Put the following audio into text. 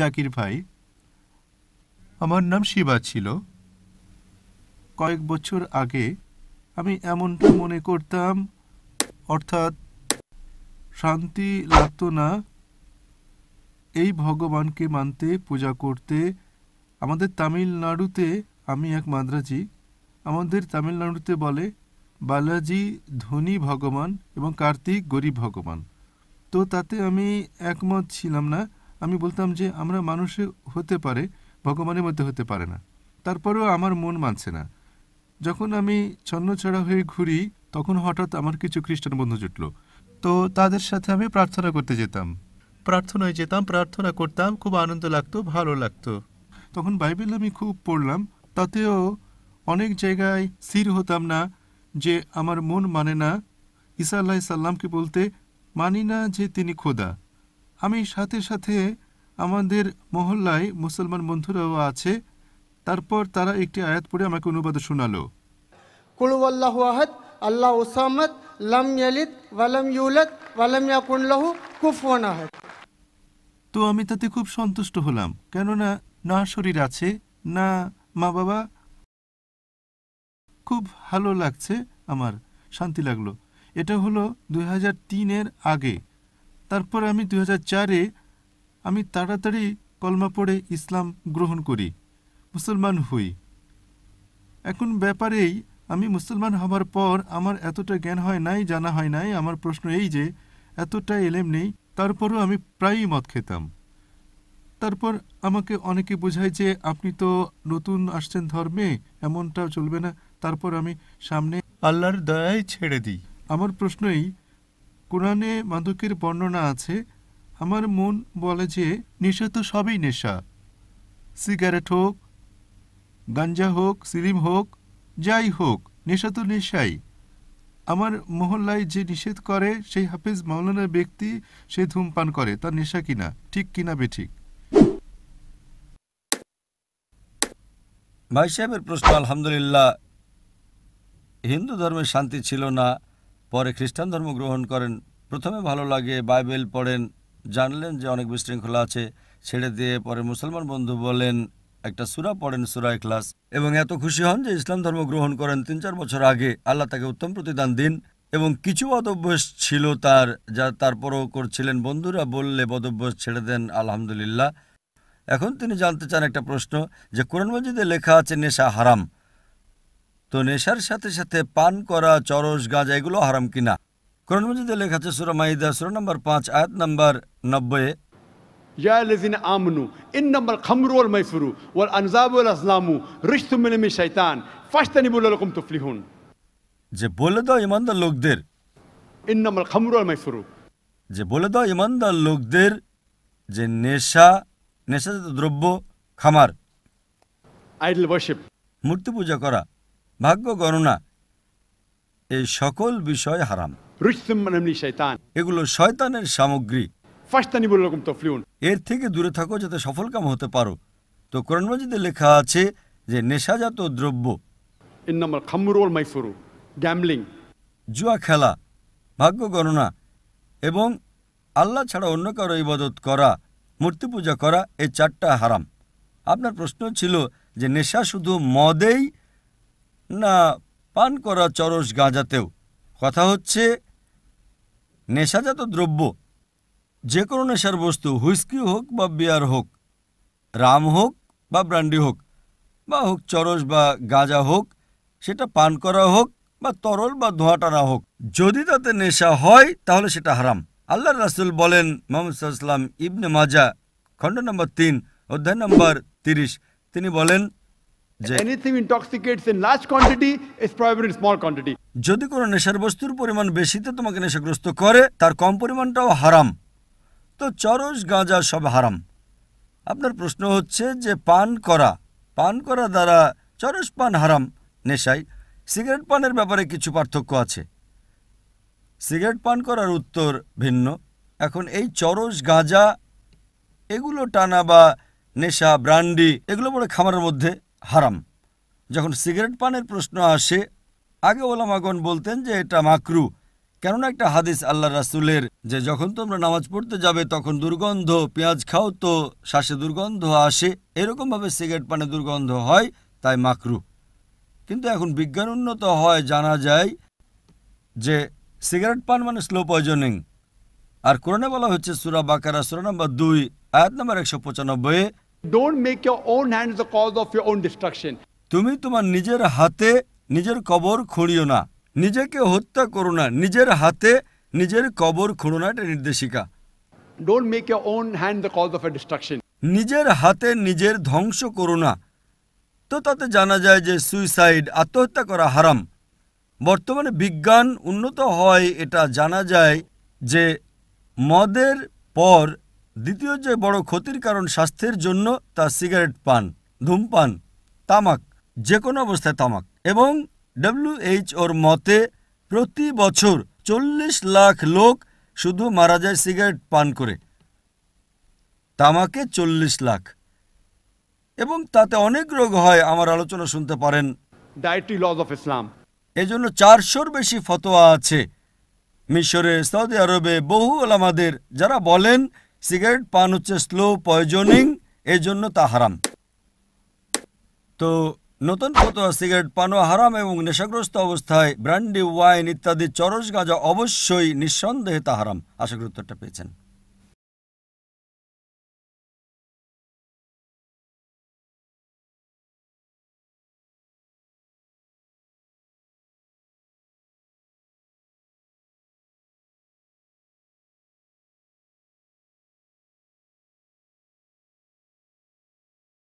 জাকির ভাই আমার নাম শিবা ছিল কয়েক বছর আগে আমি এমনটা মনে করতাম অর্থাৎ শান্তি লাগত না এই ভগবানকে মানতে পূজা করতে আমাদের তামিলনাড়ুতে আমি এক মাদ্রাজি আমাদের তামিলনাড়ুতে বলে বালাজি ধনী ভগবান এবং কার্তিক গরিব ভগবান তো তাতে আমি একমত ছিলাম না আমি বলতাম যে আমরা মানুষে হতে পারে ভগবানের মধ্যে হতে পারে না তারপরেও আমার মন মানছে না যখন আমি ছন্নছড়া হয়ে ঘুরি তখন হঠাৎ আমার কিছু খ্রিস্টান বন্ধু জুটল তো তাদের সাথে আমি প্রার্থনা করতে যেতাম প্রার্থনায় যেতাম প্রার্থনা করতাম খুব আনন্দ লাগতো ভালো লাগতো তখন বাইবেল আমি খুব পড়লাম তাতেও অনেক জায়গায় স্থির হতাম না যে আমার মন মানে না ঈসা আল্লাহ সাল্লামকে বলতে মানি না যে তিনি খোদা আমি সাথে সাথে আমাদের মহল্লায় মুসলমান বন্ধুরাও আছে তারপর তারা একটি আয়াত পড়ে আমাকে অনুবাদ শোনালো কুলুয়াল্লাহু আহাদ আল্লাহ ওসামত লাম ইয়ালিদ ওয়ালাম ইউলাদ ওয়ালাম ইয়াকুন লাহু কুফুয়ান আহাদ তো আমি তাতে খুব সন্তুষ্ট হলাম কেননা না শরীর আছে না মা বাবা খুব ভালো লাগছে আমার শান্তি লাগলো এটা হলো দুই হাজার তিনের আগে তারপর আমি দু চারে আমি তাড়াতাড়ি কলমা পড়ে ইসলাম গ্রহণ করি মুসলমান হই এখন ব্যাপারেই আমি মুসলমান হবার পর আমার এতটা জ্ঞান হয় নাই জানা হয় নাই আমার প্রশ্ন এই যে এতটা এলেম নেই তারপরও আমি প্রায়ই মদ খেতাম তারপর আমাকে অনেকে বোঝায় যে আপনি তো নতুন আসছেন ধর্মে এমনটা চলবে না তারপর আমি সামনে আল্লাহর দয়াই ছেড়ে দিই আমার প্রশ্নই কোরআনে মাদকের বর্ণনা আছে আমার মন বলে যে নেশা তো সবই নেশা সিগারেট হোক গাঞ্জা হোক সিলিম হোক যাই হোক নেশা তো নেশাই আমার মহল্লায় যে নিষেধ করে সেই হাফেজ মাওলানার ব্যক্তি সে ধূমপান করে তার নেশা কিনা ঠিক কিনা বেঠিক ভাই সাহেবের প্রশ্ন আলহামদুলিল্লাহ হিন্দু ধর্মে শান্তি ছিল না পরে খ্রিস্টান ধর্ম গ্রহণ করেন প্রথমে ভালো লাগে বাইবেল পড়েন জানলেন যে অনেক বিশৃঙ্খলা আছে ছেড়ে দিয়ে পরে মুসলমান বন্ধু বলেন একটা সুরা পড়েন সুরা ক্লাস এবং এত খুশি হন যে ইসলাম ধর্ম গ্রহণ করেন তিন চার বছর আগে আল্লাহ তাকে উত্তম প্রতিদান দিন এবং কিছু বদভ্যস ছিল তার যা তারপরও করছিলেন বন্ধুরা বললে বদভ্যস ছেড়ে দেন আলহামদুলিল্লাহ এখন তিনি জানতে চান একটা প্রশ্ন যে কোরআন মসজিদে লেখা আছে নেশা হারাম তো নেশার সাথে সাথে পান করা চরস গাঁজা এগুলো হারাম কিনা কোরআন মজিদে লেখা আছে সুরা মাইদা সুরা নম্বর পাঁচ আয়াত নম্বর নব্বই যে বলে দাও ইমানদার লোকদের যে বলে দাও ইমানদার লোকদের যে নেশা নেশাজাত দ্রব্য খামার মূর্তি পূজা করা ভাগ্য গণনা এই সকল বিষয় হারাম এগুলো শয়তানের সামগ্রী এর থেকে দূরে থাকো যাতে সফল কাম হতে পারো তো কোরআন মজিদে লেখা আছে যে নেশাজাত দ্রব্য জুয়া খেলা ভাগ্য গণনা এবং আল্লাহ ছাড়া অন্য কারো ইবাদত করা মূর্তি পূজা করা এই চারটা হারাম আপনার প্রশ্ন ছিল যে নেশা শুধু মদেই না পান করা চরস গাঁজাতেও কথা হচ্ছে নেশাজাত দ্রব্য যে কোনো নেশার বস্তু হুইস্কি হোক বা বিয়ার হোক রাম হোক বা ব্রান্ডি হোক বা হোক চরস বা গাঁজা হোক সেটা পান করা হোক বা তরল বা ধোঁয়া টানা হোক যদি তাতে নেশা হয় তাহলে সেটা হারাম আল্লাহ রাসুল বলেন মোহাম্মদ ইবনে মাজা খণ্ড নম্বর তিন অধ্যায় নম্বর তিরিশ তিনি বলেন কোয়ান্টিটি যদি কোনো নেশার বস্তুর পরিমাণ বেশিতে তোমাকে নেশাগ্রস্ত করে তার কম পরিমাণটাও হারাম তো চরস গাঁজা সব হারাম আপনার প্রশ্ন হচ্ছে যে পান করা পান করা দ্বারা চরস পান হারাম নেশায় সিগারেট পানের ব্যাপারে কিছু পার্থক্য আছে সিগারেট পান করার উত্তর ভিন্ন এখন এই চরস গাঁজা এগুলো টানা বা নেশা ব্রান্ডি এগুলো পড়ে খামারের মধ্যে হারাম যখন সিগারেট পানের প্রশ্ন আসে আগে ওলামাগণ বলতেন যে এটা মাকরু কেননা একটা হাদিস আল্লাহ রাসুলের যে যখন তোমরা নামাজ পড়তে যাবে তখন দুর্গন্ধ পেঁয়াজ খাও তো শ্বাসে দুর্গন্ধ আসে এরকমভাবে সিগারেট পানে দুর্গন্ধ হয় তাই মাকরু কিন্তু এখন বিজ্ঞান উন্নত হয় জানা যায় যে সিগারেট পান মানে স্লো পয়জনিং আর কোরআনে বলা হচ্ছে সুরা বাকারা সুরা নম্বর দুই আয়াত নম্বর একশো পঁচানব্বই মেক কজ অফ ডিস্ট্রাকশন তুমি তোমার নিজের হাতে নিজের কবর খুঁড়িও না নিজেকে হত্যা করো না নিজের হাতে নিজের কবর খুঁড়ো না এটা নির্দেশিকা don't make your hand the cause of a destruction নিজের হাতে নিজের ধ্বংস করো না তো তাতে জানা যায় যে সুইসাইড আত্মহত্যা করা হারাম বর্তমানে বিজ্ঞান উন্নত হয় এটা জানা যায় যে মদের পর দ্বিতীয় যে বড় ক্ষতির কারণ স্বাস্থ্যের জন্য তা সিগারেট পান ধূমপান তামাক যে কোনো অবস্থায় তামাক এবং ওর মতে প্রতি বছর চল্লিশ লাখ লোক শুধু মারা যায় সিগারেট পান করে তামাকে চল্লিশ লাখ এবং তাতে অনেক রোগ হয় আমার আলোচনা শুনতে পারেন ডায়েটরি লজ অফ ইসলাম এজন্য চারশোর বেশি ফতোয়া আছে মিশরে সৌদি আরবে বহু ওলামাদের যারা বলেন সিগারেট পান হচ্ছে স্লো পয়জনিং এই জন্য তা হারাম তো নতুন ফতোয়া সিগারেট পানো হারাম এবং নেশাগ্রস্ত অবস্থায় ব্র্যান্ডি ওয়াইন ইত্যাদি চরস গাজা অবশ্যই নিঃসন্দেহে তা হারাম আশা করি উত্তরটা পেয়েছেন